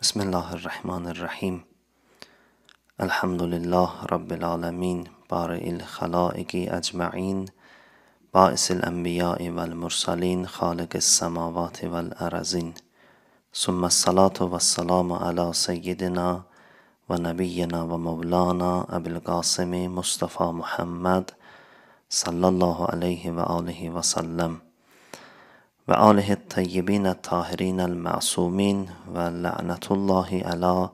بسم الله الرحمن الرحيم الحمد لله رب العالمين بارئ الخلائق أجمعين بائس الأنبياء والمرسلين خالق السماوات والأرزين ثم الصلاة والسلام على سيدنا ونبينا ومولانا أبي القاسم مصطفى محمد صلى الله عليه وآله وسلم ve alihi tayyibin tahirin el masumin ve la'netullahi ala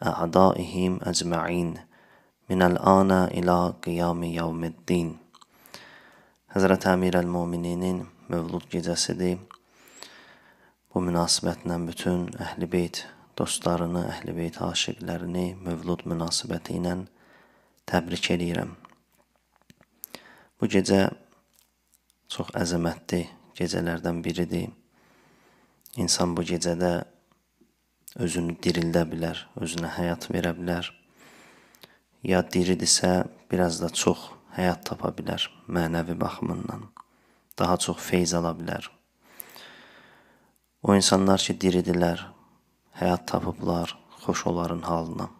a'daihim ecma'in min el ana ila qiyami yevmiddin. Hazreti Amir el Mumininin Mevlud gecəsidir. Bu münasibətlə bütün əhl-i beyt dostlarını, əhl-i beyt aşiqlərini Mevlud münasibəti ilə təbrik edirəm. Bu gecə çox əzəmətli gecələrdən biridir. İnsan bu gecədə özünü dirildə bilər, özünə həyat verə bilər. Ya diridirsə, biraz da çox həyat tapa bilər mənəvi baxımından. Daha çox feyz ala bilər. O insanlar ki, diridilər, həyat tapıblar xoş onların halına.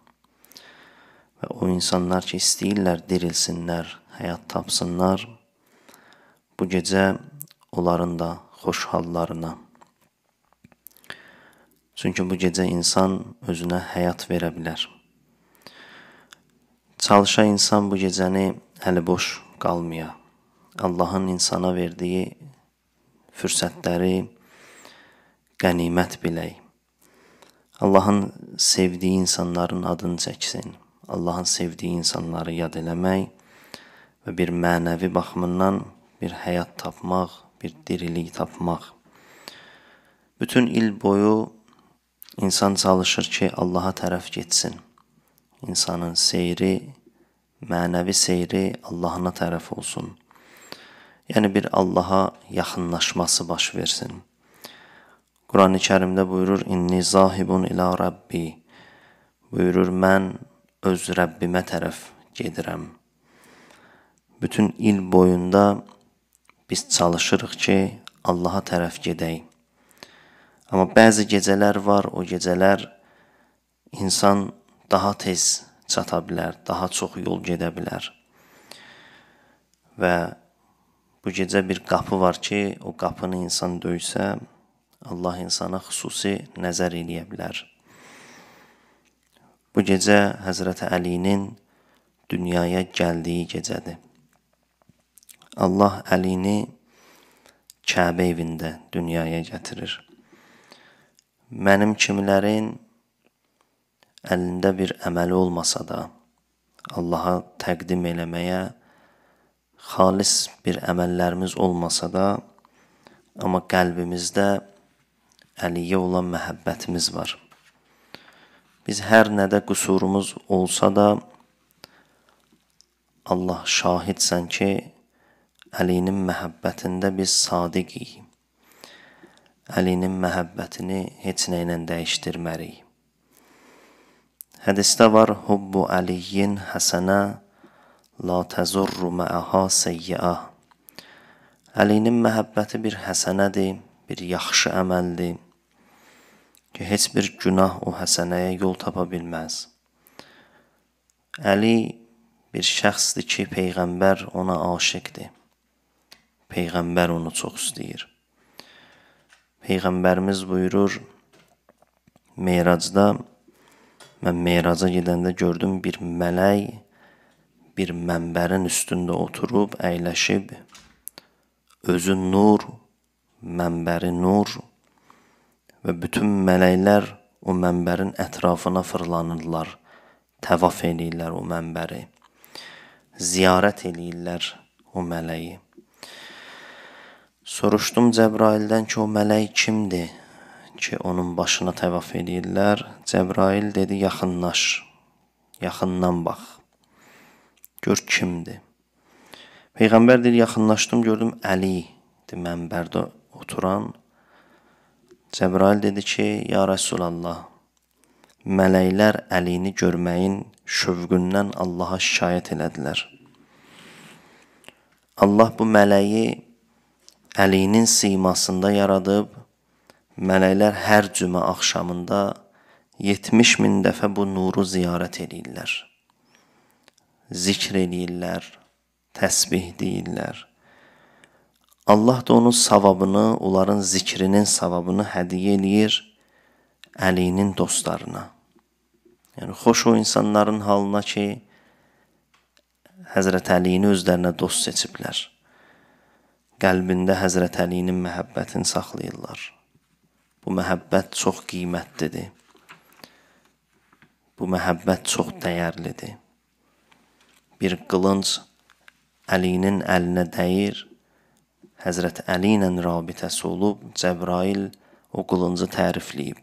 Və o insanlar ki, istəyirlər dirilsinlər, həyat tapsınlar. Bu gecə onların da xoş hallarına. Çünki bu gecə insan özünə həyat verə bilər. Çalışa insan bu gecəni hələ boş qalmaya, Allahın insana verdiyi fürsətləri qənimət bilək. Allahın sevdiyi insanların adını çəksin. Allahın sevdiyi insanları yad eləmək və bir mənəvi baxımından bir həyat tapmaq bir dirilik tapmaq. Bütün il boyu insan çalışır ki, Allaha tərəf getsin. İnsanın seyri, mənəvi seyri Allahına tərəf olsun. Yəni bir Allaha yaxınlaşması baş versin. Qurani Kərimdə buyurur: "İnni zahibun ila Rabbi." Buyurur: "Mən öz Rəbbimə tərəf gedirəm." Bütün il boyunda biz çalışırıq ki, Allaha tərəf gedək. Amma bəzi gecələr var, o gecələr insan daha tez çata bilər, daha çox yol gedə bilər. Və bu gecə bir qapı var ki, o qapını insan döysə, Allah insana xüsusi nəzər eləyə bilər. Bu gecə Həzrət Əlinin dünyaya gəldiyi gecədir. Allah əlini Kəbə evində dünyaya gətirir. Mənim kimlərin əlində bir əməli olmasa da Allaha təqdim eləməyə xalis bir əməllərimiz olmasa da amma qəlbimizdə Əliyə olan məhəbbətimiz var. Biz hər nədə qüsurumuz olsa da Allah şahidsən ki, Əlinin məhəbbətində biz sadiqik. Əlinin məhəbbətini heç nə ilə dəyişdirmərik. Hədisdə var: "Hubbu Aliyin hasana la tazurru ma'aha sayyi'ah." Əlinin məhəbbəti bir həsənədir, bir yaxşı əməldir ki, heç bir günah o həsənəyə yol tapa bilməz. Əli bir şəxsdir ki, peyğəmbər ona aşiqdir. Peyğəmbər onu çox istəyir. Peyğəmbərimiz buyurur, Meyracda, mən Meyraca gedəndə gördüm bir mələk bir mənbərin üstündə oturub, əyləşib, özü nur, mənbəri nur və bütün mələklər o mənbərin ətrafına fırlanırlar, təvaf eləyirlər o mənbəri, ziyarət eləyirlər o mələyi. Soruşdum Cəbraildən ki, o mələk kimdir ki, onun başına təvaf edirlər. Cəbrail dedi, yaxınlaş, yaxından bax, gör kimdir. Peyğəmbər deyir, yaxınlaşdım, gördüm Əlidir mənbərdə oturan. Cəbrail dedi ki, ya Rəsulallah, mələklər Əlini görməyin şövqündən Allaha şikayət elədilər. Allah bu mələyi əliyinin simasında yaradıb, mələklər hər cümə axşamında 70 min dəfə bu nuru ziyarət edirlər. Zikr edirlər, təsbih deyirlər. Allah da onun savabını, onların zikrinin savabını hədiyyə eləyir əliyinin dostlarına. Yəni, xoş o insanların halına ki, Həzrət Əliyini özlərinə dost seçiblər qəlbində Həzrət Əlinin məhəbbətini saxlayırlar. Bu məhəbbət çox qiymətlidir. Bu məhəbbət çox dəyərlidir. Bir qılınc Əlinin əlinə dəyir, Həzrət Əli ilə rabitəsi olub, Cəbrail o qılıncı tərifləyib.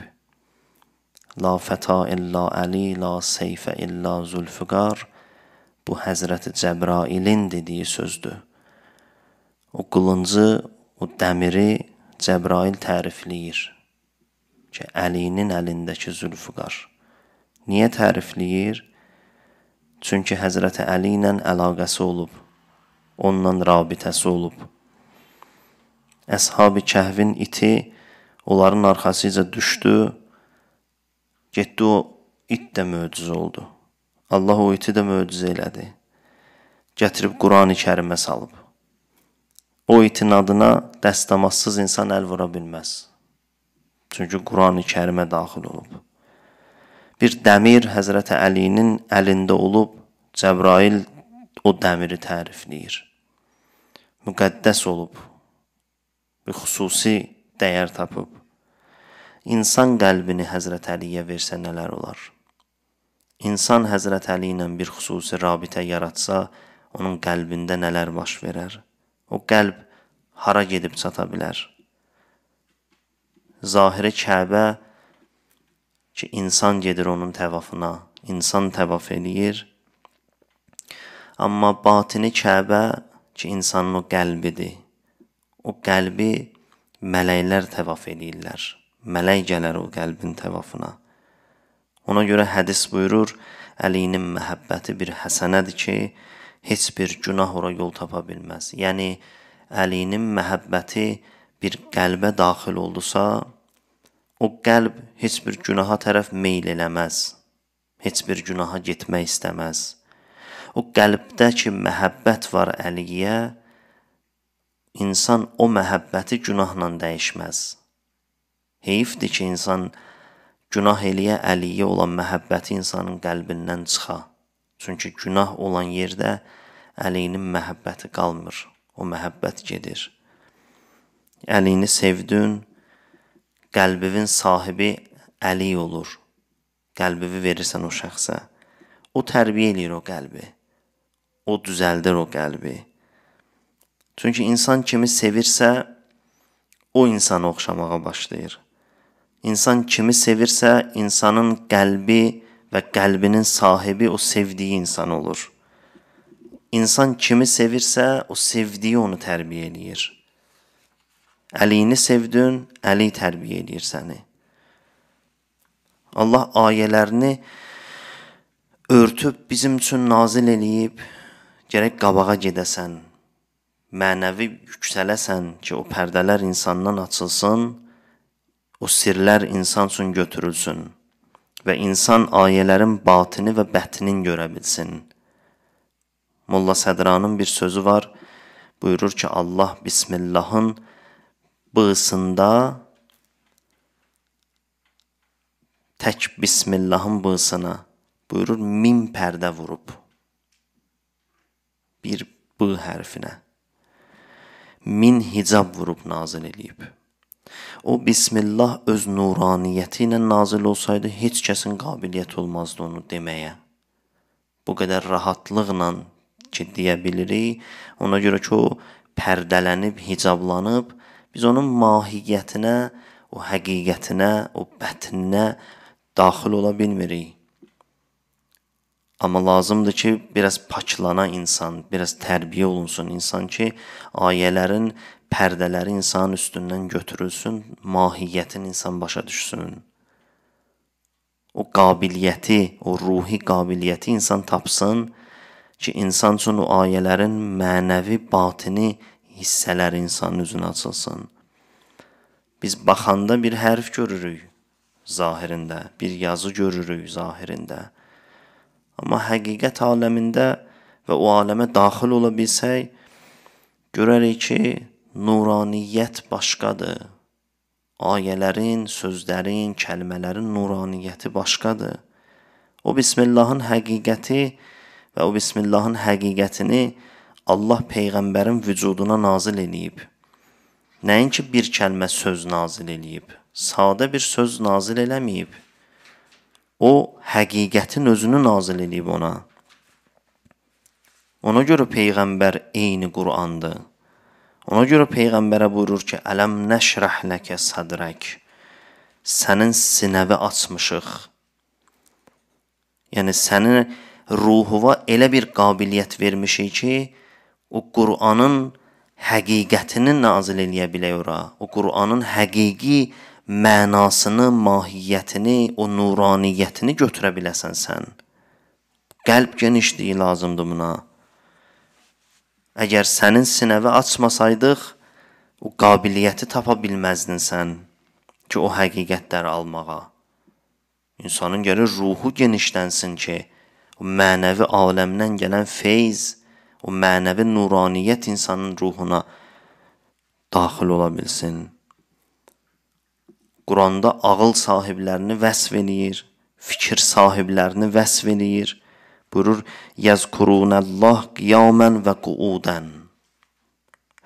La fəta illa Əli, la seyfə illa Zülfüqar, bu Həzrəti Cəbrailin dediyi sözdür o qılıncı, o dəmiri Cəbrail tərifləyir ki, Əlinin əlindəki Zülfüqar. Niyə tərifləyir? Çünki Həzrəti Əli ilə əlaqəsi olub, onunla rabitəsi olub. Əshab-ı Kəhvin iti onların arxasıca düşdü, getdi o it də möcüzə oldu. Allah o iti də möcüzə elədi. Gətirib Qurani-Kərimə salıb o itinadına dəstəmazsız insan əl vura bilməz. Çünki Qurani Kərimə daxil olub. Bir dəmir Həzrəti Əlinin əlində olub, Cəbrail o dəmiri tərifləyir. Müqəddəs olub, bir xüsusi dəyər tapıb. İnsan qəlbini Həzrət Əliyə versə nələr olar? İnsan Həzrət Əli ilə bir xüsusi rabitə yaratsa, onun qəlbində nələr baş verər? O qəlb hara gedib çata bilər? Zahiri Kəbə ki, insan gedir onun təvafına, insan təvaf eləyir. Amma batini Kəbə ki, insanın o qəlbidir. O qəlbi mələklər təvaf eləyirlər. Mələk gələr o qəlbin təvafına. Ona görə hədis buyurur, Əlinin məhəbbəti bir həsənədir ki, heç bir günah ora yol tapa bilməz. Yəni Əlinin məhəbbəti bir qəlbə daxil oldusa, o qəlb heç bir günaha tərəf meyl eləməz. Heç bir günaha getmək istəməz. O qəlbdəki məhəbbət var Əliyə, insan o məhəbbəti günahla dəyişməz. Heyfdir ki, insan günah eləyə Əliyə olan məhəbbəti insanın qəlbindən çıxa. Çünki günah olan yerdə əlinin məhəbbəti qalmır. O məhəbbət gedir. Əlini sevdün, qəlbinin sahibi əli olur. Qəlbini verirsən o şəxsə. O tərbiyə eləyir o qəlbi. O düzəldir o qəlbi. Çünki insan kimi sevirsə, o insana oxşamağa başlayır. İnsan kimi sevirsə, insanın qəlbi və qəlbinin sahibi o sevdiyi insan olur. İnsan kimi sevirsə, o sevdiyi onu tərbiyə eləyir. Əlini sevdin, Əli tərbiyə eləyir səni. Allah ayələrini örtüb bizim üçün nazil eləyib, gərək qabağa gedəsən, mənəvi yüksələsən ki, o pərdələr insandan açılsın, o sirlər insan üçün götürülsün və insan ayələrin batini və bətinin görə bilsin. Molla Sədranın bir sözü var. Buyurur ki, Allah Bismillahın bığısında tək Bismillahın bığısına buyurur min pərdə vurub. Bir b hərfinə min hicab vurub nazil eləyib. O Bismillah öz nuraniyyəti ilə nazil olsaydı, heç kəsin qabiliyyəti olmazdı onu deməyə. Bu qədər rahatlıqla ki, deyə bilirik. Ona görə ki, o pərdələnib, hicablanıb, biz onun mahiyyətinə, o həqiqətinə, o bətninə daxil ola bilmirik. Amma lazımdır ki, biraz paklana insan, biraz tərbiyə olunsun insan ki, ayələrin pərdələri insanın üstündən götürülsün, mahiyyətini insan başa düşsün. O qabiliyyəti, o ruhi qabiliyyəti insan tapsın ki, insan üçün o ayələrin mənəvi batini hissələri insanın üzünə açılsın. Biz baxanda bir hərf görürük zahirində, bir yazı görürük zahirində. Amma həqiqət aləmində və o aləmə daxil ola bilsək, görərik ki, nuraniyyət başqadır. Ayələrin, sözlərin, kəlmələrin nuraniyyəti başqadır. O bismillahın həqiqəti və o bismillahın həqiqətini Allah peyğəmbərin vücuduna nazil eləyib. Nəinki bir kəlmə söz nazil eləyib. Sadə bir söz nazil eləməyib. O həqiqətin özünü nazil eləyib ona. Ona görə peyğəmbər eyni Qur'andır. Ona görə Peyğəmbərə buyurur ki, Ələm nəşrəh ləkə sadrək, sənin sinəvi açmışıq. Yəni, sənin ruhuva elə bir qabiliyyət vermişik ki, o Qur'anın həqiqətini nazil eləyə bilək ora. O Qur'anın həqiqi mənasını, mahiyyətini, o nuraniyyətini götürə biləsən sən. Qəlb genişliyi lazımdır buna. Əgər sənin sinəvi açmasaydıq, o qabiliyyəti tapa bilməzdin sən ki, o həqiqətləri almağa. İnsanın gəlir ruhu genişlənsin ki, o mənəvi aləmdən gələn feyz, o mənəvi nuraniyyət insanın ruhuna daxil ola bilsin. Quranda ağıl sahiblərini vəsf eləyir, fikir sahiblərini vəsf eləyir buyurur, Yəzkurunəllah qiyamən və quudən.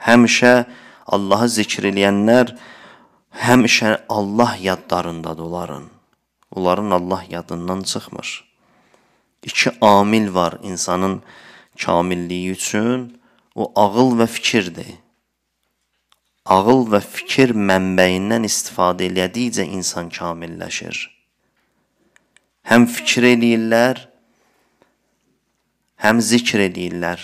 Həmişə Allahı zikr eləyənlər həmişə Allah yadlarındadır onların. Onların Allah yadından çıxmır. İki amil var insanın kamilliyi üçün, o ağıl və fikirdir. Ağıl və fikir mənbəyindən istifadə elədikcə insan kamilləşir. Həm fikir eləyirlər, həm zikr edirlər.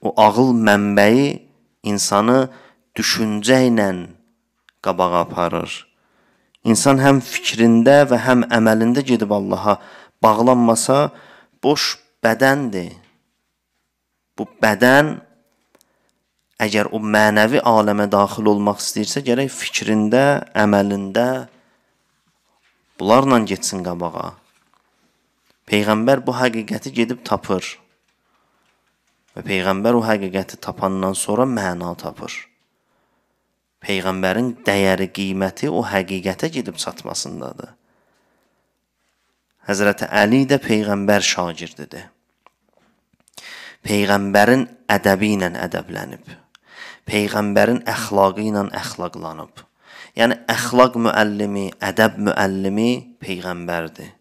O ağıl mənbəyi insanı düşüncə ilə qabağa aparır. İnsan həm fikrində və həm əməlində gedib Allah'a bağlanmasa, boş bədəndir. Bu bədən əgər o mənəvi aləmə daxil olmaq istəyirsə, gərək fikrində, əməlində bunlarla getsin qabağa. Peyğəmbər bu həqiqəti gedib tapır. Və peyğəmbər o həqiqəti tapandan sonra məna tapır. Peyğəmbərin dəyəri, qiyməti o həqiqətə gedib çatmasındadır. Həzrəti Əli də peyğəmbər şagirdidir. Peyğəmbərin ədəbi ilə ədəblənib. Peyğəmbərin əxlaqı ilə əxlaqlanıb. Yəni əxlaq müəllimi, ədəb müəllimi peyğəmbərdir.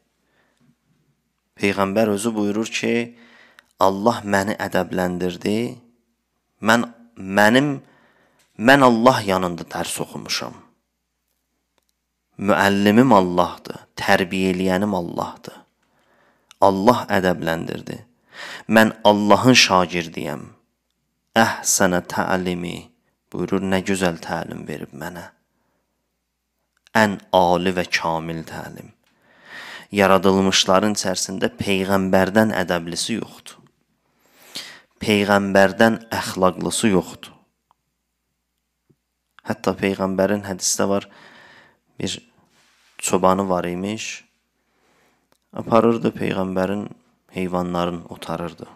Peyğəmbər özü buyurur ki, Allah məni ədəbləndirdi. Mən mənim mən Allah yanında dərs oxumuşam. Müəllimim Allahdır, tərbiyə eləyənim Allahdır. Allah ədəbləndirdi. Mən Allahın şagirdiyəm. Əhsənə təlimi buyurur, nə gözəl təlim verib mənə. Ən ali və kamil təlim yaradılmışların içərisində peyğəmbərdən ədəblisi yoxdur. Peyğəmbərdən əxlaqlısı yoxdur. Hətta peyğəmbərin hədisdə var bir çobanı var imiş. Aparırdı peyğəmbərin heyvanların otarırdı.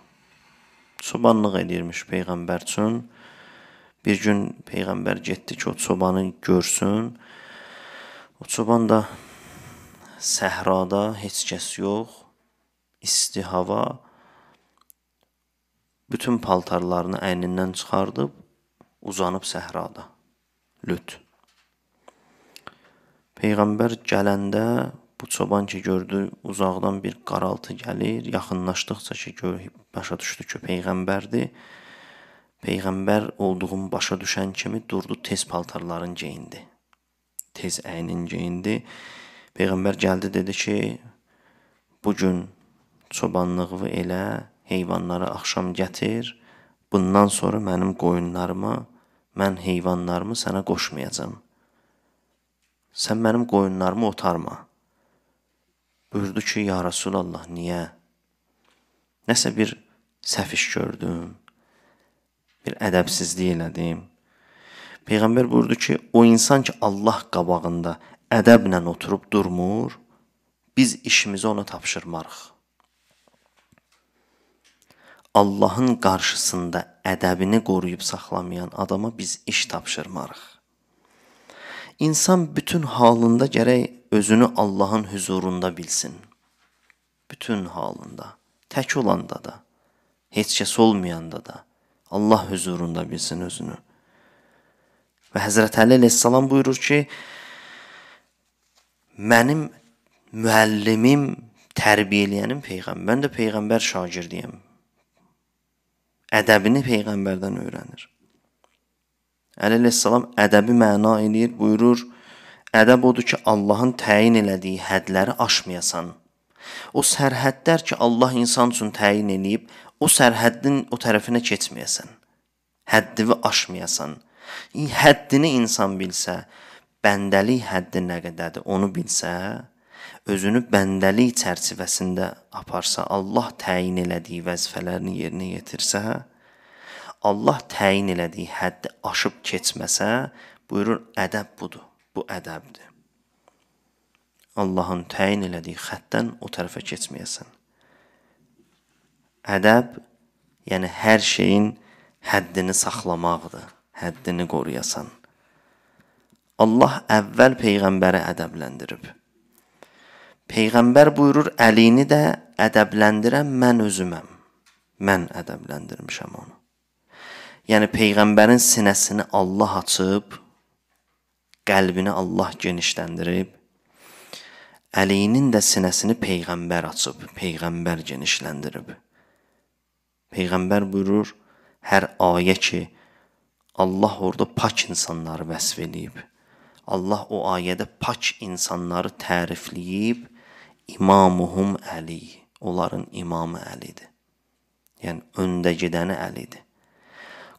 Çobanlıq edirmiş peyğəmbər üçün. Bir gün peyğəmbər getdi ki, o çobanı görsün. O çoban da səhrada heç kəs yox, isti hava. Bütün paltarlarını əynindən çıxardıb uzanıb səhrada. Lüt. Peyğəmbər gələndə bu çoban ki gördü uzaqdan bir qaraltı gəlir, yaxınlaşdıqca ki gör, başa düşdü ki peyğəmbərdir. Peyğəmbər olduğunu başa düşən kimi durdu, tez paltarların geyindi. Tez əynin geyindi. Peyğəmbər gəldi dedi ki, bu gün çobanlığı elə, heyvanları axşam gətir. Bundan sonra mənim qoyunlarımı, mən heyvanlarımı sənə qoşmayacam. Sən mənim qoyunlarımı otarma. Buyurdu ki, ya Rasulallah, niyə? Nəsə bir səfiş gördüm. Bir ədəbsizlik elədim. Peyğəmbər buyurdu ki, o insan ki Allah qabağında ədəblə oturub durmur, biz işimizi ona tapşırmarıq. Allahın qarşısında ədəbini qoruyub saxlamayan adama biz iş tapşırmarıq. İnsan bütün halında gərək özünü Allahın huzurunda bilsin. Bütün halında, tək olanda da, heç kəs olmayanda da Allah huzurunda bilsin özünü. Və Həzrət Əli (əleyhissalam) buyurur ki: mənim müəllimim, tərbiyə eləyənim peyğəmbər. Mən də peyğəmbər şagirdiyəm. Ədəbini peyğəmbərdən öyrənir. Əleyhissalam ədəbi məna eləyir, buyurur: Ədəb odur ki, Allahın təyin elədiyi hədləri aşmayasan. O sərhədlər ki, Allah insan üçün təyin eləyib, o sərhəddin o tərəfinə keçməyəsən. Həddini aşmayasan. Həddini insan bilsə, bəndəlik həddi nə qədərdir, onu bilsə, özünü bəndəlik çərçivəsində aparsa, Allah təyin elədiyi vəzifələrini yerinə yetirsə, Allah təyin elədiyi həddi aşıb keçməsə, buyurur ədəb budur. Bu ədəbdir. Allahın təyin elədiyi xəttdən o tərəfə keçməyəsən. Ədəb, yəni hər şeyin həddini saxlamaqdır, həddini qoruyasan. Allah əvvəl peyğəmbəri ədəbləndirib. Peyğəmbər buyurur, əlini də ədəbləndirən mən özüməm. Mən ədəbləndirmişəm onu. Yəni peyğəmbərin sinəsini Allah açıb, qəlbini Allah genişləndirib, əlinin də sinəsini peyğəmbər açıb, peyğəmbər genişləndirib. Peyğəmbər buyurur, hər ayə ki, Allah orada pak insanları vəsf eləyib Allah o ayədə pak insanları tərifləyib imamuhum Əli, onların imamı Əlidir. Yəni öndə gedəni Əlidir.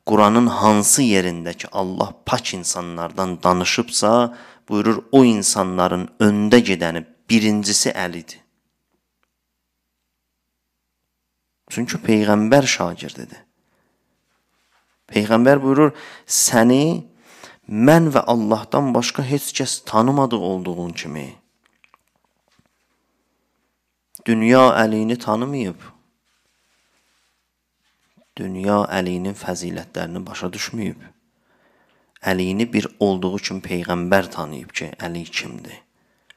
Quranın hansı yerində ki Allah pak insanlardan danışıbsa, buyurur o insanların öndə gedəni birincisi Əlidir. Çünki peyğəmbər şagirdidir. Peyğəmbər buyurur: "Səni mən və Allahdan başqa heç kəs tanımadığı olduğun kimi dünya əlini tanımayıb. Dünya əlinin fəzilətlərini başa düşməyib. Əlini bir olduğu kimi peyğəmbər tanıyıb ki, Əli kimdir?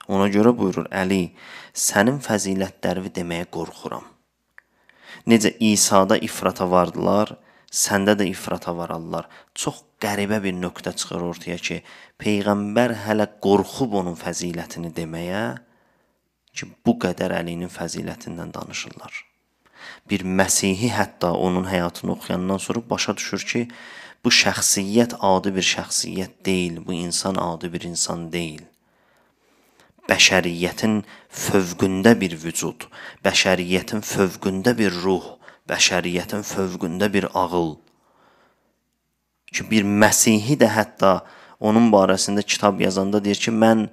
Ona görə buyurur Əli, sənin fəzilətlərini deməyə qorxuram. Necə İsa'da ifrata vardılar, səndə də ifrata vararlar. Çox qəribə bir nöqtə çıxır ortaya ki, peyğəmbər hələ qorxub onun fəzilətini deməyə ki, bu qədər Əlinin fəzilətindən danışırlar. Bir Məsihi hətta onun həyatını oxuyandan sonra başa düşür ki, bu şəxsiyyət adi bir şəxsiyyət deyil, bu insan adi bir insan deyil. Bəşəriyyətin fövqündə bir vücud, bəşəriyyətin fövqündə bir ruh, bəşəriyyətin fövqündə bir ağıl ki, bir Məsihi də hətta onun barəsində kitab yazanda deyir ki, mən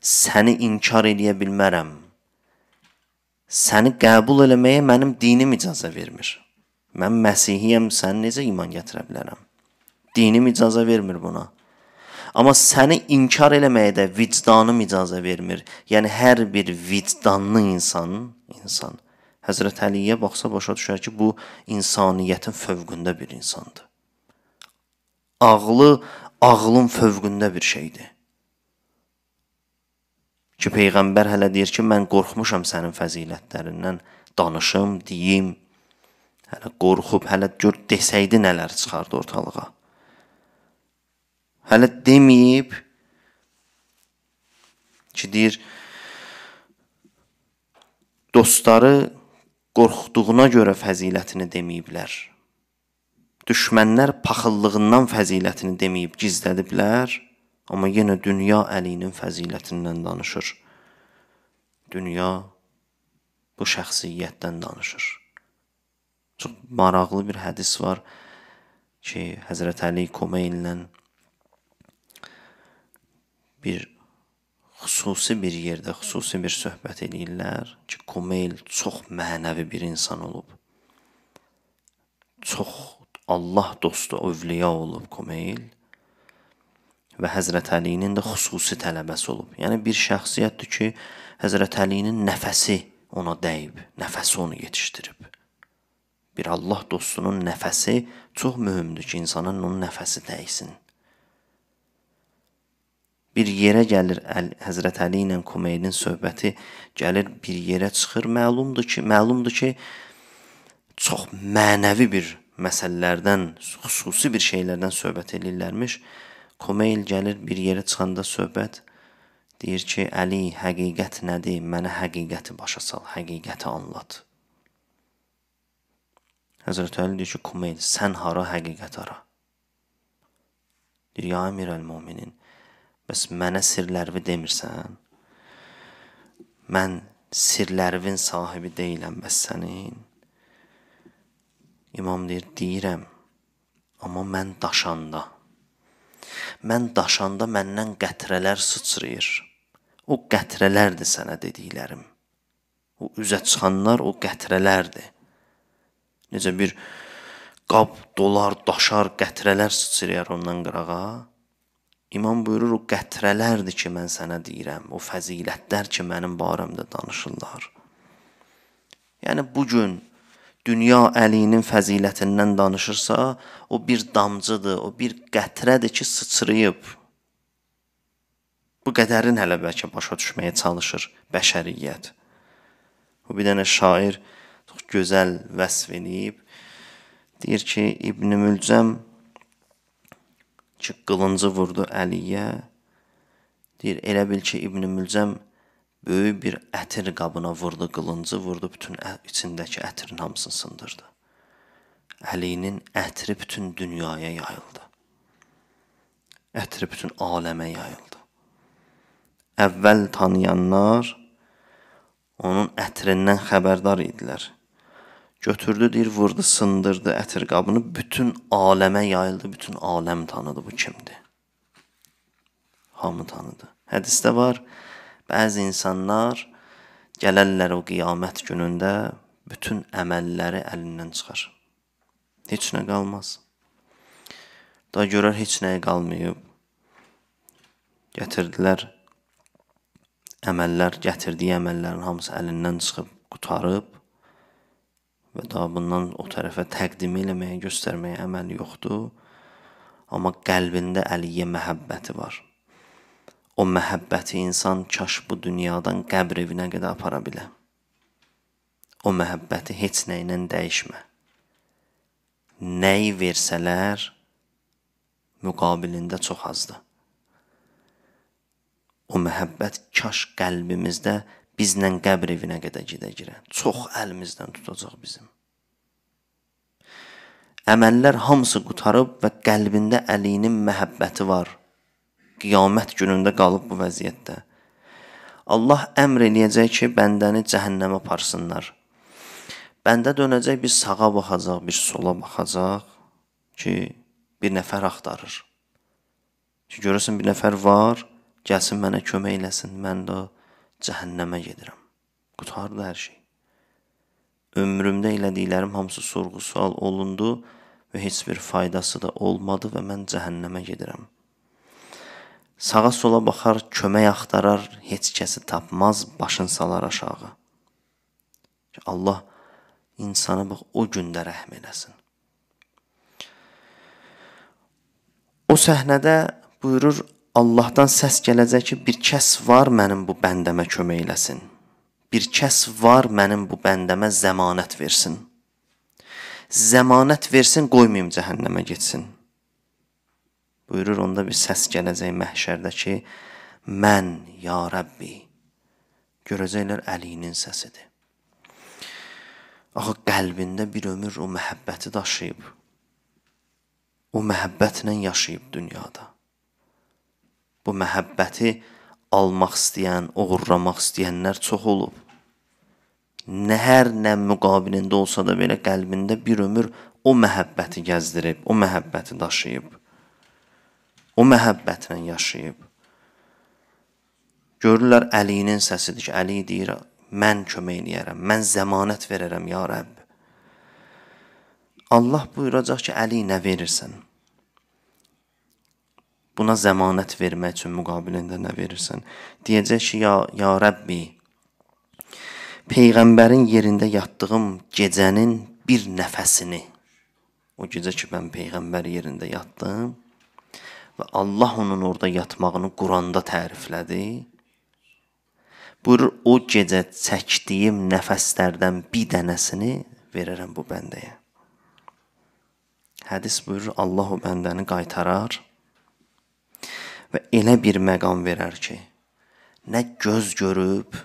səni inkar eləyə bilmərəm. Səni qəbul eləməyə mənim dinim icazə vermir. Mən Məsihiyəm, sən necə iman gətirə bilərəm? Dinim icazə vermir buna. Amma səni inkar eləməyə də vicdanım icazə vermir. Yəni hər bir vicdanlı insan, insan Həzrət Əliyə baxsa başa düşər ki, bu insaniyyətin fövqündə bir insandır ağlı ağlın fövqündə bir şeydir. Ki peyğəmbər hələ deyir ki, mən qorxmuşam sənin fəzilətlərindən, danışım, deyim. Hələ qorxub, hələ gör desəydi nələr çıxardı ortalığa. Hələ deməyib ki, deyir dostları qorxduğuna görə fəzilətini deməyiblər düşmənlər paxıllığından fəzilətini deməyib gizlədiblər, amma yenə dünya əlinin fəzilətindən danışır. Dünya bu şəxsiyyətdən danışır. Çox maraqlı bir hədis var ki, Həzrət Əli Komeynlə bir xüsusi bir yerdə xüsusi bir söhbət eləyirlər ki, Komeyl çox mənəvi bir insan olub. Çox Allah dostu övliya olub Komeyl və Həzrət Əlinin də xüsusi tələbəsi olub. Yəni bir şəxsiyyətdir ki, Həzrət Əlinin nəfəsi ona dəyib, nəfəsi onu yetişdirib. Bir Allah dostunun nəfəsi çox mühümdür ki, insanın onun nəfəsi dəysin. Bir yerə gəlir Əl, Həzrət Əli ilə Kumeylin söhbəti gəlir bir yerə çıxır. Məlumdur ki, məlumdur ki çox mənəvi bir məsələlərdən, xüsusi bir şeylərdən söhbət eləyirlərmiş. Komeyl gəlir bir yerə çıxanda söhbət deyir ki, Əli, həqiqət nədir? Mənə həqiqəti başa sal, həqiqəti anlat. Həzrət Əli deyir ki, Komeyl, sən hara həqiqət ara? Deyir, ya Əmir əl-Möminin, bəs mənə sirlərvi demirsən? Mən sirlərvin sahibi deyiləm, bəs sənin İmam deyir, deyirəm, amma mən daşanda, mən daşanda məndən qətrələr sıçrayır. O qətrələrdir sənə dediklərim. O üzə çıxanlar o qətrələrdir. Necə bir qab dolar, daşar, qətrələr sıçrayar ondan qırağa. İmam buyurur, o qətrələrdir ki, mən sənə deyirəm, o fəzilətlər ki, mənim barəmdə danışırlar. Yəni bu gün dünya əliyinin fəzilətindən danışırsa, o bir damcıdır, o bir qətrədir ki, sıçrayıb. Bu qədərin hələ bəlkə başa düşməyə çalışır bəşəriyyət. Bu bir dənə şair çox gözəl vəsf eləyib. Deyir ki, İbn Mülcəm ki, qılıncı vurdu Əliyə. Deyir, elə bil ki, İbn Mülcəm Böyük bir ətir qabına vurdu, qılıncı vurdu, bütün ə, içindəki ətirin hamısını sındırdı. Əlinin ətri bütün dünyaya yayıldı. Ətri bütün aləmə yayıldı. Əvvəl tanıyanlar onun ətrindən xəbərdar idilər. Götürdü, deyir, vurdu, sındırdı ətir qabını, bütün aləmə yayıldı, bütün aləm tanıdı bu kimdir. Hamı tanıdı. Hədisdə var, Bəzi insanlar gələrlər o qiyamət günündə bütün əməlləri əlindən çıxar. Heç nə qalmaz. Da görər heç nəyə qalmayıb. Gətirdilər əməllər, gətirdiyi əməllərin hamısı əlindən çıxıb, qutarıb və daha bundan o tərəfə təqdim eləməyə, göstərməyə əməl yoxdur. Amma qəlbində Əliyə məhəbbəti var o məhəbbəti insan kaş bu dünyadan qəbr evinə qədər apara bilə. O məhəbbəti heç nə ilə dəyişmə. Nəyi versələr müqabilində çox azdır. O məhəbbət kaş qəlbimizdə bizlə qəbr evinə qədər gedə girə. Çox əlimizdən tutacaq bizim. Əməllər hamısı qutarıb və qəlbində Əlinin məhəbbəti var qiyamət günündə qalıb bu vəziyyətdə. Allah əmr eləyəcək ki, bəndəni cəhənnəmə aparsınlar. Bəndə dönəcək, bir sağa baxacaq, bir sola baxacaq ki, bir nəfər axtarır. Ki görəsən bir nəfər var, gəlsin mənə kömək eləsin, mən də cəhənnəmə gedirəm. Qutardı hər şey. Ömrümdə elədiklərim hamısı sorğu-sual olundu və heç bir faydası da olmadı və mən cəhənnəmə gedirəm. Sağa sola baxar, kömək axtarar, heç kəsi tapmaz, başın salar aşağı. Ki Allah insana bax o gündə rəhm eləsin. O səhnədə buyurur Allahdan səs gələcək ki, bir kəs var mənim bu bəndəmə kömək eləsin. Bir kəs var mənim bu bəndəmə zəmanət versin. Zəmanət versin, qoymayım cəhənnəmə getsin.'' Buyurur onda bir səs gələcək məhşərdə ki, mən ya Rəbbi görəcəklər Əlinin səsidir. Axı qəlbində bir ömür o məhəbbəti daşıyıb. O məhəbbətlə yaşayıb dünyada. Bu məhəbbəti almaq istəyən, oğurlamaq istəyənlər çox olub. Nə hər nə müqabilində olsa da belə qəlbində bir ömür o məhəbbəti gəzdirib, o məhəbbəti daşıyıb. O məhəbbətlə yaşayıb. Görürlər Əlinin səsidir ki, Əli deyir, mən kömək eləyərəm, mən zəmanət verərəm ya Rəbb. Allah buyuracaq ki, Əli nə verirsən? Buna zəmanət vermək üçün müqabilində nə verirsən? Deyəcək ki, ya, ya Rəbbi, Peyğəmbərin yerində yatdığım gecənin bir nəfəsini, o gecə ki, mən Peyğəmbər yerində yatdım, və Allah onun orada yatmağını Quranda təriflədi. Buyurur, o gecə çəkdiyim nəfəslərdən bir dənəsini verərəm bu bəndəyə. Hədis buyurur, Allah o bəndəni qaytarar və elə bir məqam verər ki, nə göz görüb,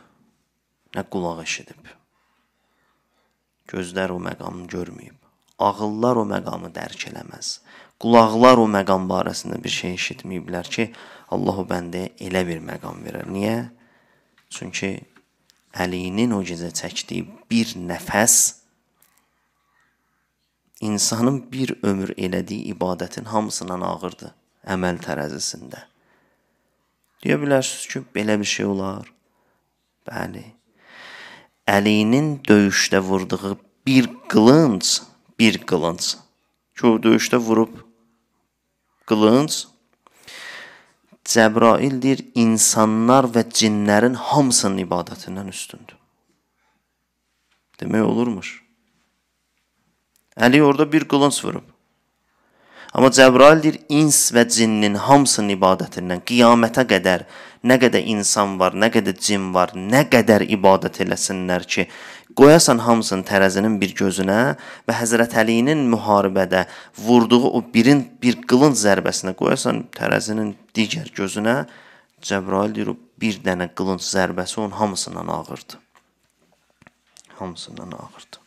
nə qulaq eşidib. Gözlər o məqamı görməyib, ağıllar o məqamı dərk eləməz. Qulaqlar o məqam barəsində bir şey eşitməyiblər ki, Allahu bəndəyə elə bir məqam verər. Niyə? Çünki Əlinin o gecə çəkdiyi bir nəfəs insanın bir ömür elədiyi ibadətin hamısından ağırdır əməl tərəzisində. Deyə bilərsiniz ki, belə bir şey olar. Bəli. Əlinin döyüşdə vurduğu bir qılınc, bir qılınc. Ki, o döyüşdə vurub qılınc. Cəbrail deyir, insanlar və cinlərin hamısının ibadətindən üstündür. Demək olurmuş. Əli orada bir qılınc vurub. Amma Cəbrail deyir, ins və cinnin hamısının ibadətindən qiyamətə qədər nə qədər insan var, nə qədər cin var, nə qədər ibadət eləsinlər ki, qoyasan hamısını tərəzinin bir gözünə və Həzrət Əlinin müharibədə vurduğu o birin bir qılınc zərbəsinə qoyasan tərəzinin digər gözünə Cəbrayil deyir, bir dənə qılınc zərbəsi onun hamısından ağırdı. Hamısından ağırdı.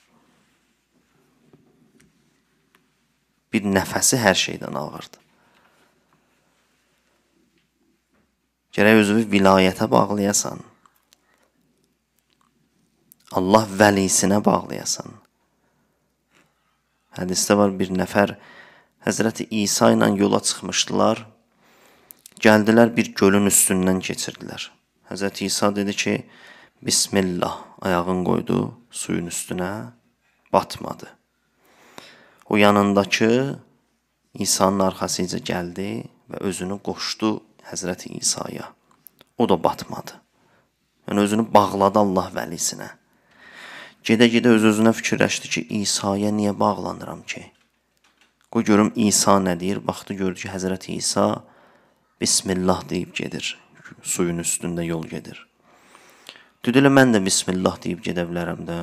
Bir nəfəsi hər şeydən ağırdı. Gərək özünü vilayətə bağlayasan. Allah vəlisinə bağlayasan. Hədisdə var bir nəfər Həzrəti İsa ilə yola çıxmışdılar. Gəldilər bir gölün üstündən keçirdilər. Həzrəti İsa dedi ki, Bismillah, ayağın qoydu suyun üstünə, batmadı. O yanındakı İsa'nın arxasıca gəldi və özünü qoşdu Həzrəti İsa'ya. O da batmadı. Yəni özünü bağladı Allah vəlisinə. Gedə-gedə öz-özünə fikirləşdi ki, İsa'ya niyə bağlanıram ki? Qoy görüm İsa nə deyir. Baxdı gördü ki, Həzrət İsa Bismillah deyib gedir. Suyun üstündə yol gedir. Dedi elə mən də Bismillah deyib gedə bilərəm də.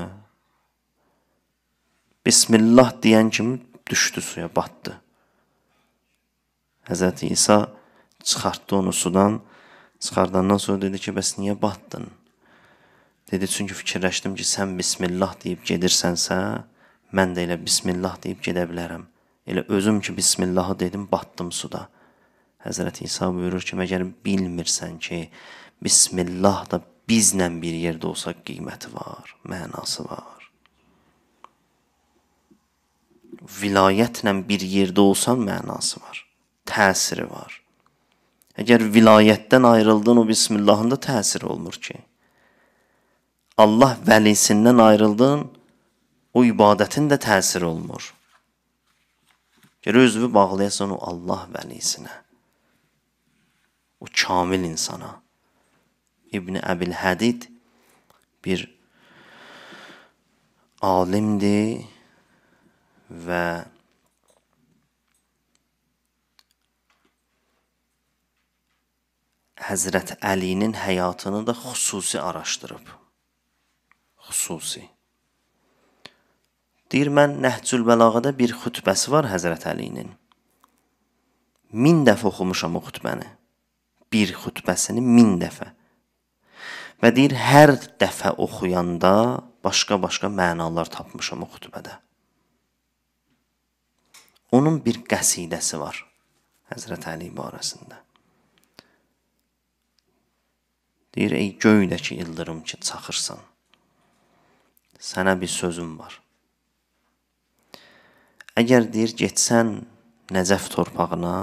Bismillah deyən kimi düşdü suya, batdı. Həzrət İsa çıxartdı onu sudan. Çıxardandan sonra dedi ki, bəs niyə batdın? Dedi, çünki fikirləşdim ki, sən bismillah deyib gedirsənsə, mən də elə bismillah deyib gedə bilərəm. Elə özüm ki, bismillahı dedim, batdım suda. Həzrət İsa buyurur ki, məgər bilmirsən ki, bismillah da bizlə bir yerdə olsa qiyməti var, mənası var. Vilayətlə bir yerdə olsan mənası var, təsiri var. Əgər vilayətdən ayrıldın, o bismillahın da təsiri olmur ki. Allah vəlisindən ayrıldın, o ibadətin də təsir olmur. Gərə özünü bağlayasan o Allah vəlisinə, o kamil insana. İbn Əbil Hədid bir alimdir və Həzrət Əlinin həyatını da xüsusi araşdırıb xüsusi. Deyir, mən Nəhcül Bəlağada bir xütbəsi var Həzrət Əlinin. Min dəfə oxumuşam o xütbəni. Bir xütbəsini min dəfə. Və deyir, hər dəfə oxuyanda başqa-başqa mənalar tapmışam o xütbədə. Onun bir qəsidəsi var Həzrət Əli barəsində. Deyir, ey göydəki ildırım ki, çaxırsan sənə bir sözüm var. Əgər deyir getsən Nəcəf torpağına,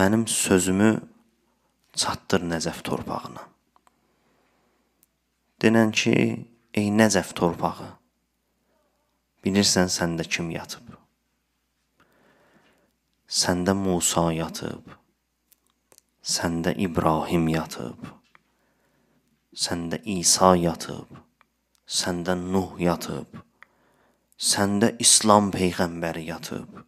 mənim sözümü çatdır Nəcəf torpağına. Denən ki, ey Nəcəf torpağı, bilirsən səndə kim yatıb? Səndə Musa yatıb. Səndə İbrahim yatıb. Səndə İsa yatıb səndə Nuh yatıb. Səndə İslam peyğəmbəri yatıb.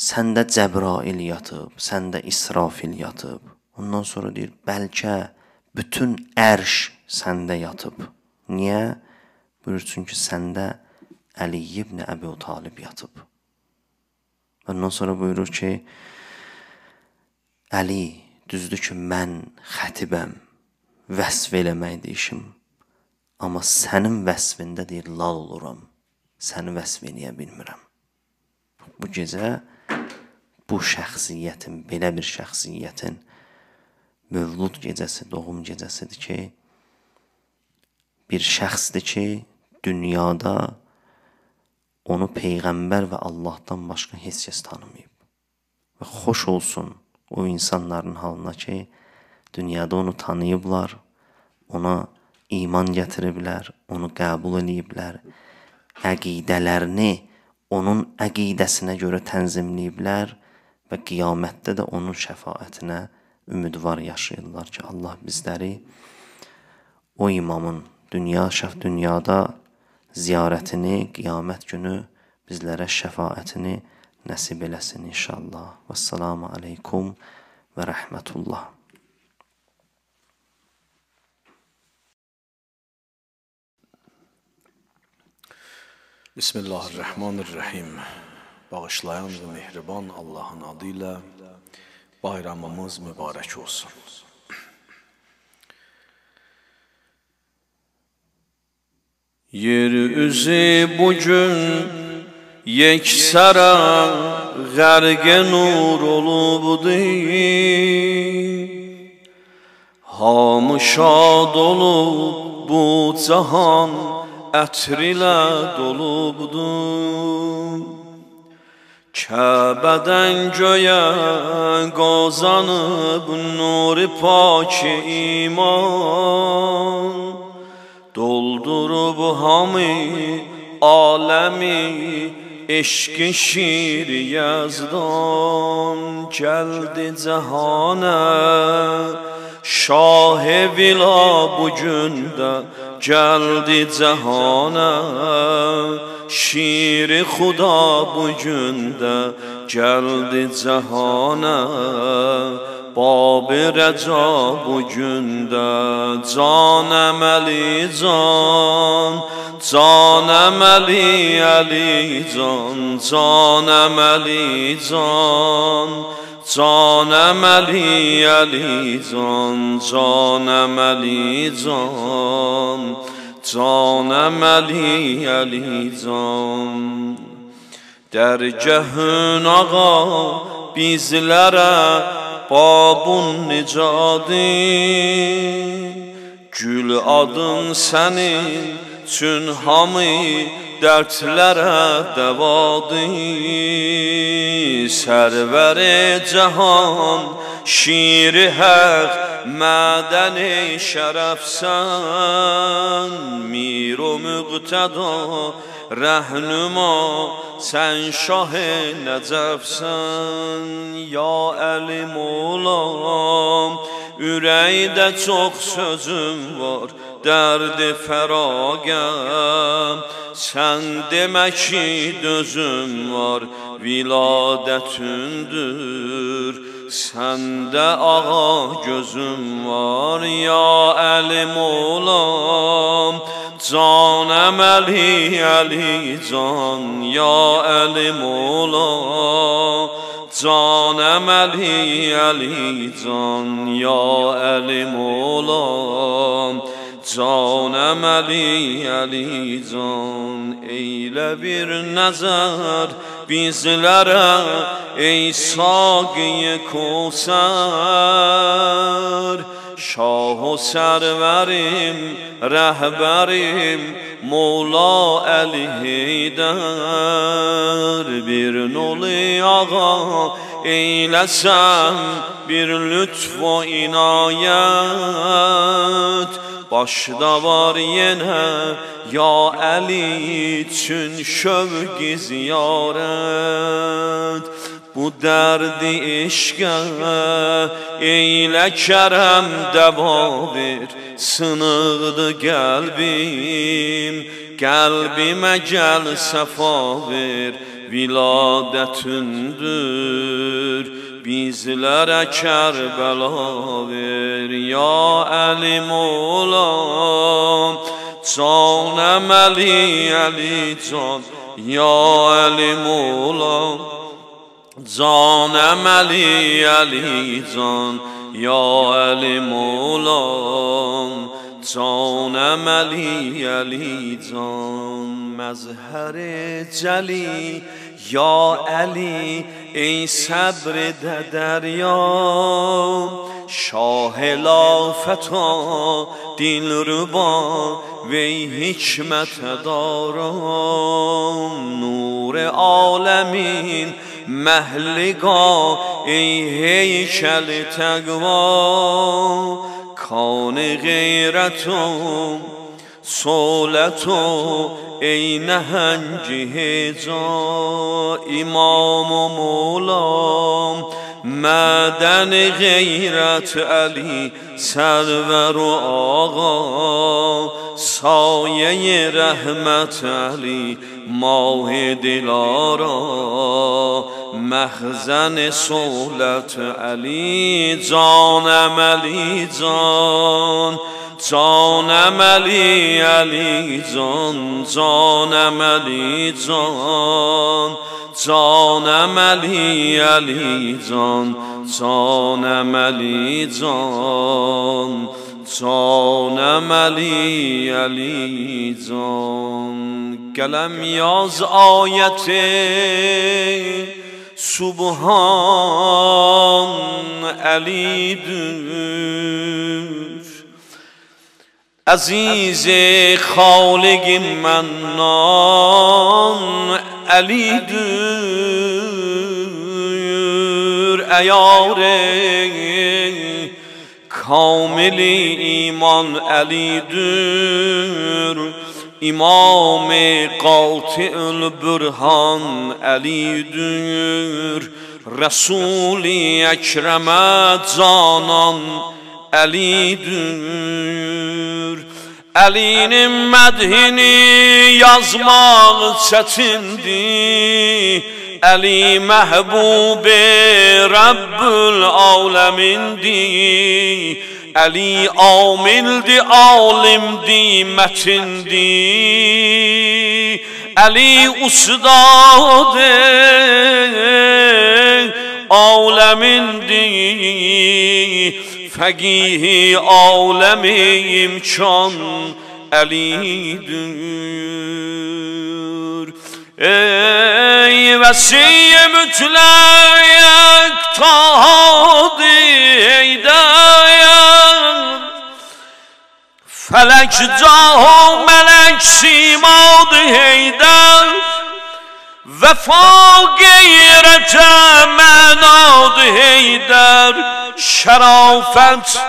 Səndə Cəbrail yatıb, səndə İsrafil yatıb. Ondan sonra deyir, bəlkə bütün ərş səndə yatıb. Niyə? Buyur çünki səndə Əli ibn Əbi Talib yatıb. Ondan sonra buyurur ki, Əli, düzdür ki, mən xətibəm, vəsf eləməkdir işim. Amma sənin vəsvində deyir, lal oluram. Səni vəsf eləyə bilmirəm. Bu gecə bu şəxsiyyətin, belə bir şəxsiyyətin mövlud gecəsi, doğum gecəsidir ki, bir şəxsdir ki, dünyada onu peyğəmbər və Allahdan başqa heç kəs tanımayıb. Və xoş olsun o insanların halına ki, dünyada onu tanıyıblar, ona iman gətiriblər, onu qəbul ediblər, əqidələrini onun əqidəsinə görə tənzimləyiblər və qiyamətdə də onun şəfaətinə ümidvar yaşayırlar ki, Allah bizləri o imamın dünya şəf dünyada ziyarətini, qiyamət günü bizlərə şəfaətini nəsib eləsin inşallah. Vəssalamu aleykum və rəhmətullah. Bismillahirrahmanirrahim. Bağışlayan ve mehriban Allah'ın adıyla bayramımız mübarek olsun. Yeryüzü bugün yeksara gərgə nur olubdur. hamışa dolu bu cahan ətrlə dolubdur Kəbədən göyə qazanıb nuri paki iman Doldurub hamı aləmi eşqi şir yazdan Gəldi cəhana شاه ویلا بجن دا زهانه شیر خدا بجن دا زهانه دی جهان باب رجا بجن جان ملی جان جان ملی علی جان جان ملی جان جانم علی علی جان جانم علی جان جانم علی علی جان Dərgəhün ağa bizlərə babun nicadır Gül adın sənin üçün hamı dərdlərə dəvadır Sərvəri cəhan şiiri həq mədəni şərəfsən Mir o müqtəda rəhnüma sən şah-ı nəcəfsən Ya əlim olam ürəkdə çox sözüm var Dərdi fəragəm sen demə ki, dözüm var Sen de ağa gözüm var Ya əlim olam Canəm əli, eli can Ya əlim olam Canəm əli, eli can Ya əlim olam Canım Ali Ali can eyle bir nazar bizlere ey sagiye kusar şahı ı serverim, rehberim, Mola el Heydər Bir noli ağa eyləsəm Bir lütf və inayət Başda var yenə ya Əli üçün şövqi ziyarət Bu dərdi eşqə eylə kərəm dəva ver Sınıqdı qəlbim, qəlbimə gəl səfa ver Viladətündür bizlere Kerbela ver ya Ali Mola Canım Ali Ali Can ya Ali Mola Canım Ali Ali Can ya Ali Mola Ali Can یا علی ای صبر در دریا شاه لافتا دل ربا وی حکمت دارم نور عالمین محلگا ای هیکل تقوا کان غیرتم سولتو و ای نهنج هزا امام و مولام مدن غیرت علی سرور و آقا سایه رحمت علی ماه دلارا مخزن سولت علی جانم علی جان جانم علی علی جان جانم علی جان جانم علی علی جان علی جان سلطانم علی علی جان کلم یاز آیت سبحان علی دور عزیز خالق منان دور ایاره Kamili iman əlidir İmam-ı qatıl bürhan əlidir Rəsul-i əkrəmə canan əlidir Əlinin mədhini yazmaq çətindir Ali Mehbubi Rabbül Alemindi Ali amildi, alimdi, metindi Ali ustadı, alemindi Fakihi alemi imkan Ali'dir ای وسیع مطلق یک تهادی هیدایم فلک جاه و ملک سیماد هیدر وفا غیرت مناد هیدر شرافت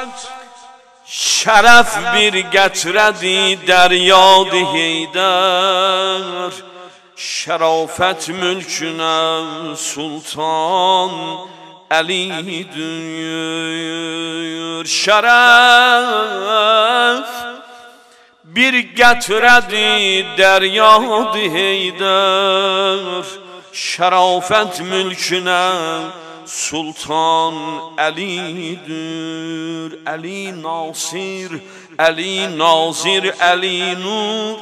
شرف بیر گتردی در یاد هیدر Şərafət mülküne sultan Ali Əlidir şeref bir gətirədi derya Heydər Şərafət mülküne Sultan Əlidir Ali Nasir, Ali Nazir, Ali Nur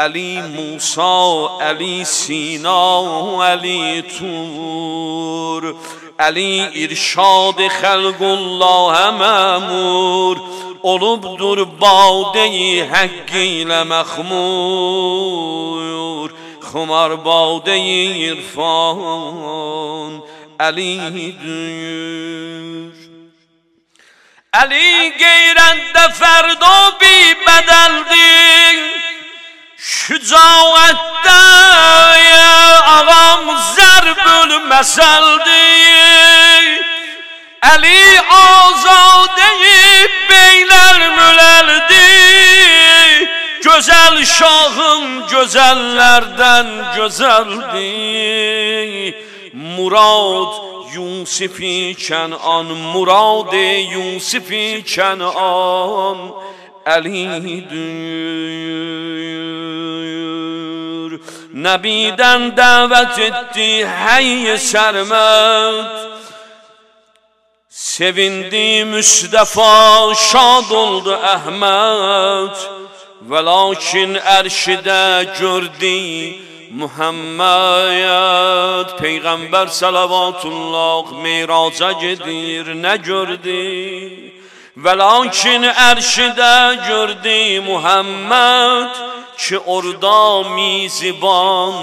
علی موسا علی سینا علی تور علی ارشاد خلق الله مامور olubdur badeyi həqq ilə məxmur Xumar badeyi irfan əlidir Əli qeyrəndə fərdo bi bədəldir Şücaətdə ağam zərb ölməsəldir Əli azadəyib beylər müləldir Gözəl şahım gözəllərdən gözəldir Murad Yusifi Kənan Murad Yusifi Kənan Murad əlidir Nəbidən dəvət etdi hey şərmət Sevindi Müstəfa, şad oldu Əhməd Və lakin ərşidə gördü Muhammed Peyğəmbər sələvatullah meyraca gedir, nə gördü? و لاکن عرش ده جردی محمد چه اردا می زبان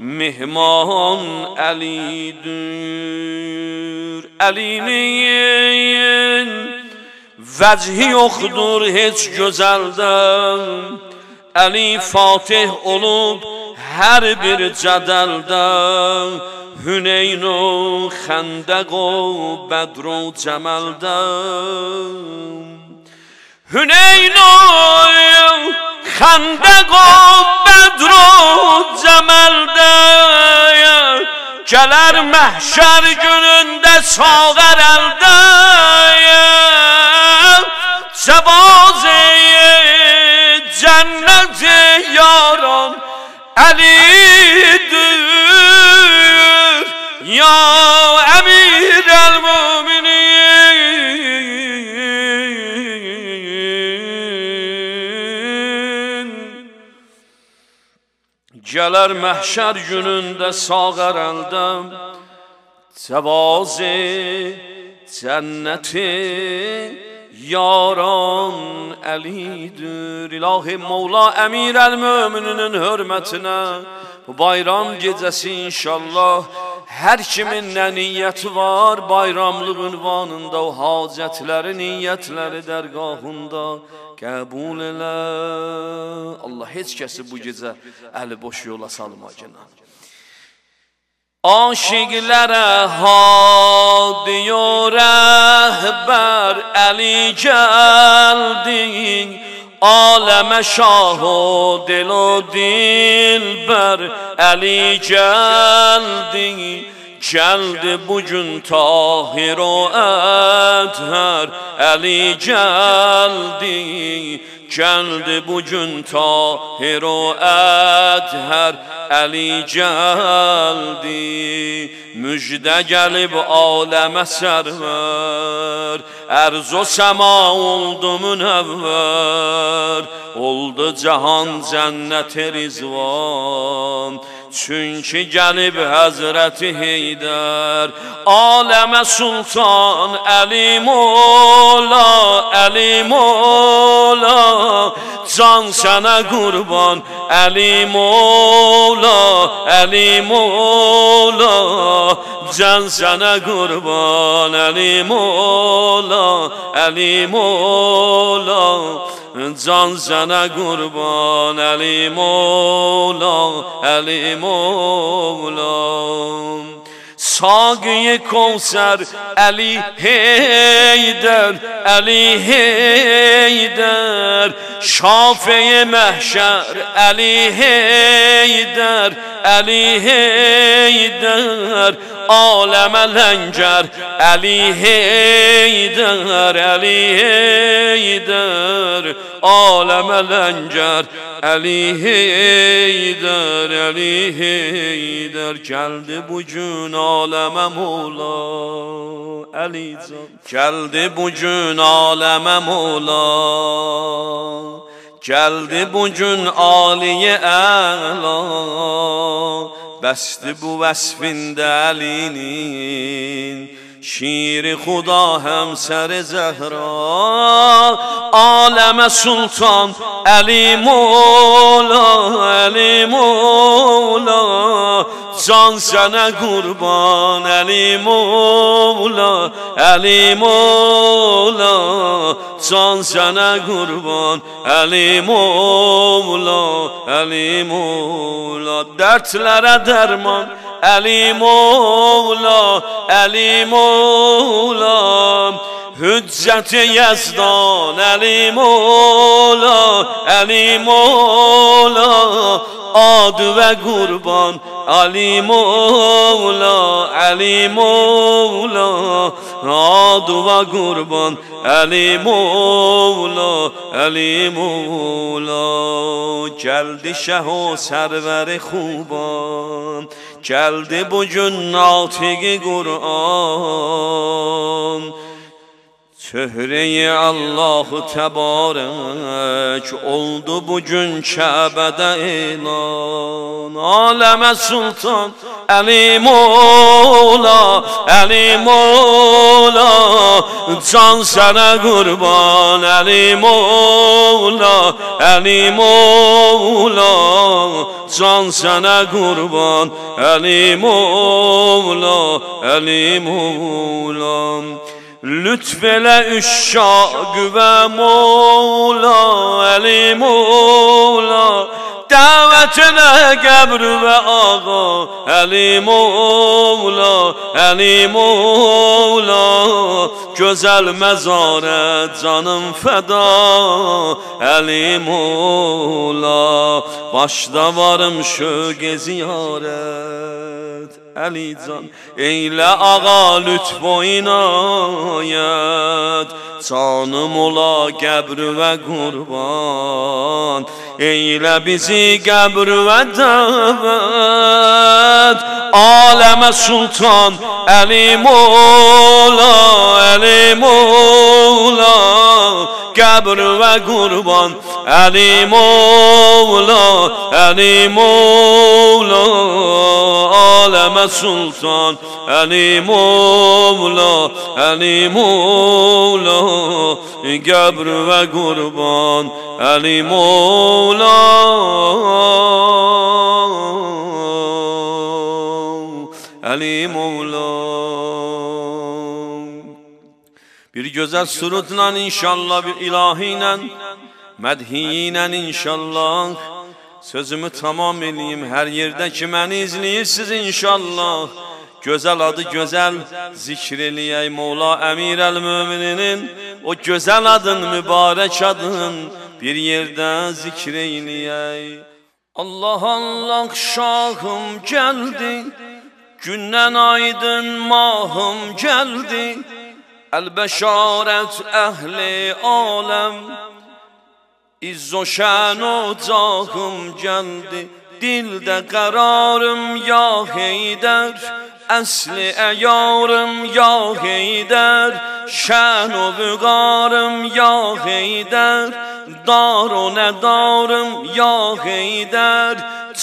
مهمان علی دور علی نین وزهی اخدور هیچ جزردن علی فاتح اولوب هر بر جدردن Hüneyn o Xəndəq o Bədr o Cəməldə Hüneyn o Xəndəq o Bədr o Cəməldə Gələr məhşər günündə sağər əldə Cəvazı cənnəti yaran Əlidir يا أمير المؤمنين Gələr məhşər günündə sağ ərəldəm Təvazi cənnəti yaran əlidir İlahi Mevla əmir əl-mömininin hörmətinə Bu bayram gecəsi inşallah Hər kimin nə niyyəti var, bayramlıq ünvanında, o hacətləri, niyyətləri dərgahında qəbul elə. Allah heç kəsi bu gecə əli boş yola salma günə. Aşiqlərə ha diyor rəhbər, Əli gəldi, عالم شاه و دل و دل بر علی جلدی جلد بجن تاهر و ادهر علی جلدی Gəldi bugün gün Tahir o Ədhər Əli gəldi Müjdə gəlib aləmə sərvər Ərz o səma oldu münəvvər Oldu cahan cənnət rizvan çünkü gəlib Hazreti Heydər Aleme Sultan Əli Mola, Əli Mola Can sənə qurban Əli Mola, Əli Mola Can sənə qurban Əli Mola, Əli Mola Can sənə qurban Əli Mola, Əli Mola مولا ساقی کوسر علی هیدر علی هیدر شافه محشر علی هیدر علی هیدر عالم لنجر علی هیدر علی هیدر عالم لنجر علی هیدر علی هیدر جلد bu عالم مولا علی کلده بجون عالم مولا کلده بجون عالی اعلا بسته بو وصفین دلینین شیر خدا همسر زهرا عالم سلطان علی مولا علی مولا can sənə qurban Əli Mola Əli Mola can sənə qurban Əli Mola Əli Mola dərtlərə dərman Əli Mola Əli Mola مولام حجت یزدان علی مولا علی مولا آد و گربان علی مولا علی مولا آد و گربان علی مولا علی مولا جلد شه و سرور خوبان Geldi bu gün altı Qur'an Çöhrəyi Allahu təbarək oldu bu gün Kəbədə elan aləmə sultan Ali Mola Ali Mola can sana qurban Ali Mola Ali Mola can sənə qurban Əlim oğla, əlim oğlam Lütf elə üşşaq və mola, əlim oğla دعوتنا قبر و آقا علی مولا علی مولا گزل مزارت canım feda علی مولا Başda varım şu geziyaret علی جان ایله آقا لطف و عنایت canım ola qəbr və qurban Eylə bizi qəbr və dəvət Aləmə sultan Əli Mola, Əli Mola قبر و قربان علی مولا علی مولا عالم سلطان علی مولا علی مولا قبر و قربان علی مولا علی مولا Bir gözel surutla inşallah bir ilahi ilə inşallah Sözümü tamam eləyim hər yerdə ki məni izləyirsiniz inşallah gözel adı gözel zikr Mola Emir əl Mümininin O gözel adın, mübarək adın bir yerde zikr Allah Allah şahım geldi Gündən aydın mahım geldi. البشارت اهل عالم از و شن و جاهم جلد ده قرارم یا حیدر اصل ایارم یا حیدر شن و بغارم یا حیدر دار و ندارم یا حیدر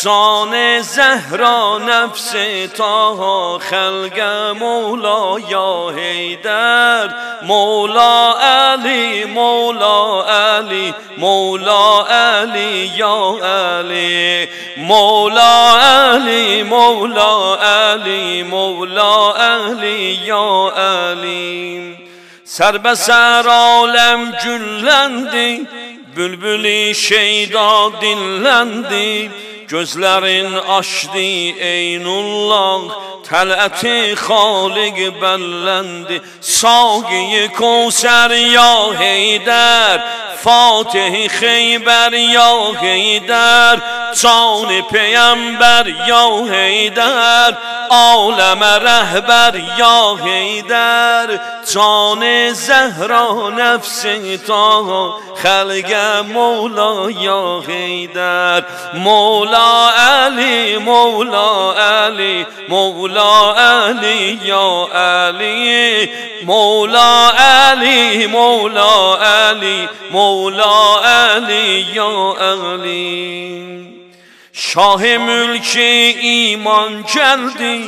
جان زهرا نفس تاها خلق مولا یا حیدر مولا علی مولا علی مولا علی یا علی مولا علی مولا علی مولا علی یا علی سر به سر عالم جلندی بلبلی شیدا دلندی گؤزلرئن آشدی این الله تلعت خالق بلنده ساقی کوسر یا هیدر فاتح خیبر یا هیدر جان پینبر یا هیدر عالم رهبر یا هیدر جان زهرا نفس تاا خلقه مولا یا هیدر Mevla Ali, Mevla Ali, Mevla Ali ya Ali, Mevla Ali, Mevla Ali, Mevla Ali ya Ali. Şah-ı mülki iman geldi,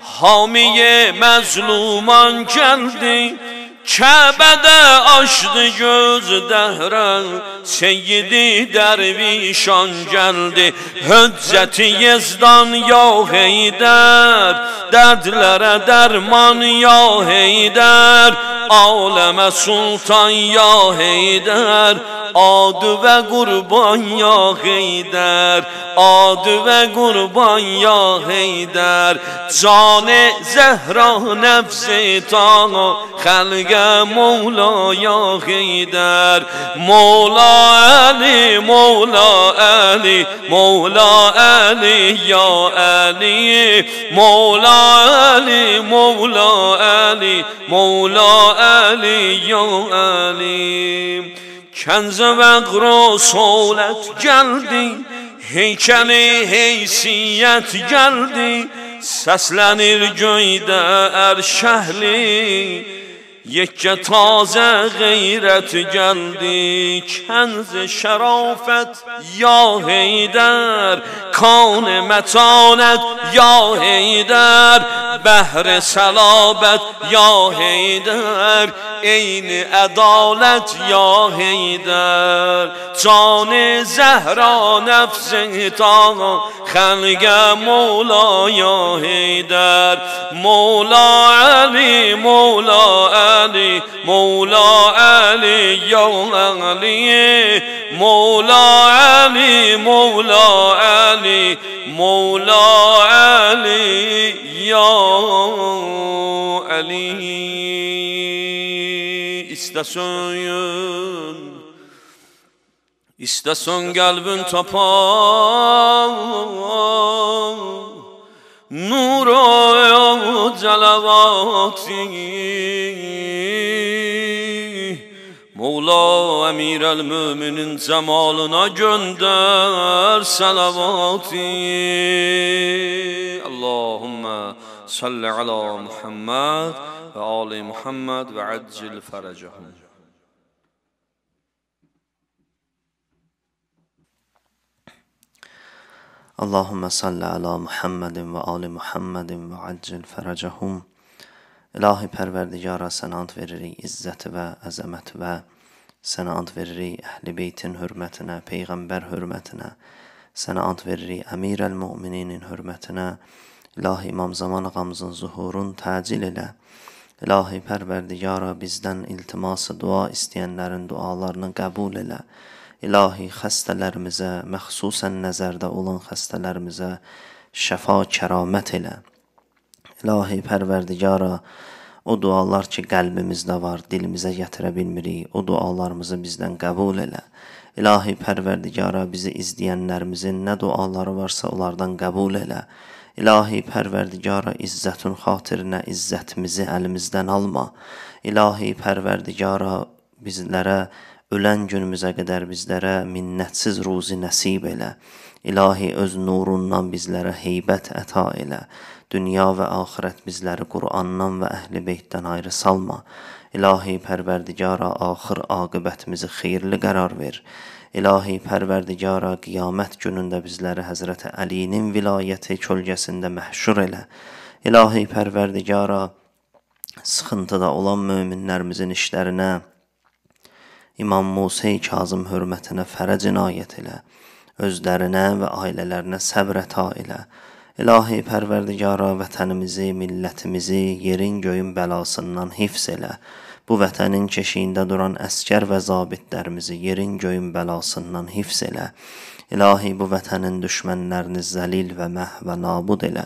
hamiye mezluman geldi. Kəbədə açdı göz dəhrən Seyyidi dərvişan gəldi Höccəti yezdan ya heydər Dertlere derman ya heydər Aləmə sultan ya heydər Adı ve qurban ya heydər Adı ve qurban ya heydər Canı zehra nəfsi tağı Xəlq مولا یا خیدر مولا علی مولا علی مولا علی یا علی مولا علی مولا علی مولا علی یا علی کنز وقر و سولت گلدی هیکل حیثیت گلدی سسلنیر جویده ار شهلی یک تازه غیرت گلدی کنز شرافت یا هیدر کان متانت یا هیدر بهر سلابت یا هیدر این عدالت یا هیدر جان زهرا نفس تا خلق مولا یا هیدر مولا علی مولا علی Ali Mevla Ali Ya Ali Mevla Ali Mevla Ali Mevla Ali Ya Ali İstesin İstesin kalbin tapar نور و cəlavatin Mola Emir el müminin cemalına gönder selavati Allahümme salli ala Muhammed ve ali Muhammed ve accil ferecahum اللهم salli ala Muhammedin və ali Muhammedin və accil fərəcəhum. İlahi Pərverdigara sənə and veririk izzəti və əzəməti və sənə and veririk əhli beytin hörmətinə, peyğəmbər hörmətinə, sənə and veririk əmirəl mömininin hörmətinə, İlahi İmam Zaman ağamızın zuhurun təcil elə. İlahi Pərverdigara bizdən iltiması dua istəyənlərin dualarını qəbul elə. İlahi xəstələrimizə, məxsusən nəzərdə olan xəstələrimizə şəfa kəramət elə. İlahi Pərverdigara, o dualar ki, qəlbimizdə var, dilimizə gətirə bilmirik, o dualarımızı bizdən qəbul elə. İlahi Pərverdigara, bizi izləyənlərimizin nə duaları varsa onlardan qəbul elə. İlahi Pərverdigara, izzətin xatirinə izzətimizi əlimizdən alma. İlahi Pərverdigara, bizlərə ölən günümüzə qədər bizlərə minnətsiz ruzi nəsib elə. İlahi öz nurundan bizlərə heybət əta elə. Dünya və axirət bizləri Qur'andan və Əhlibeytdən ayrı salma. İlahi Pərverdigara axır aqibətimizi xeyirli qərar ver. İlahi Pərverdigara qiyamət günündə bizləri Həzrəti Əlinin vilayəti kölgəsində məhşur elə. İlahi Pərverdigara sıxıntıda olan möminlərimizin işlərinə İmam Musa Kazım hörmətinə fərəc inayət elə, özlərinə və ailələrinə səbr əta elə. İlahi Pərverdigara vətənimizi, millətimizi yerin göyün bəlasından hifz elə. Bu vətənin keşiyində duran əskər və zabitlərimizi yerin göyün bəlasından hifz elə. İlahi bu vətənin düşmənlərini zəlil və məh və nabud elə.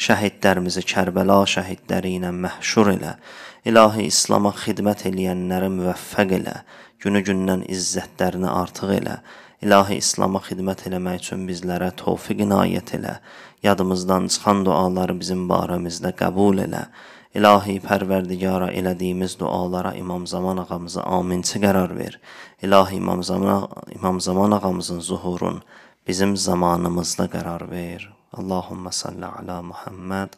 Şəhidlərimizi Kərbəla şəhidləri ilə məhşur elə. İlahi İslam'a xidmət eləyənləri müvəffəq elə günü-gündən izzətlərini artıq elə. İlahi İslam'a xidmət eləmək üçün bizlərə tövfiq inayət elə. Yadımızdan çıxan duaları bizim barəmizdə qəbul elə. İlahi Pərverdigara elədiyimiz dualara İmam Zaman ağamıza aminçi qərar ver. İlahi İmam Zaman İmam Zaman ağamızın zuhurun bizim zamanımızda qərar ver. Allahumme salli ala Muhammed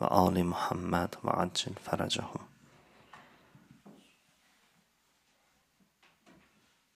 və ali Muhammed və acil fərəcəhum.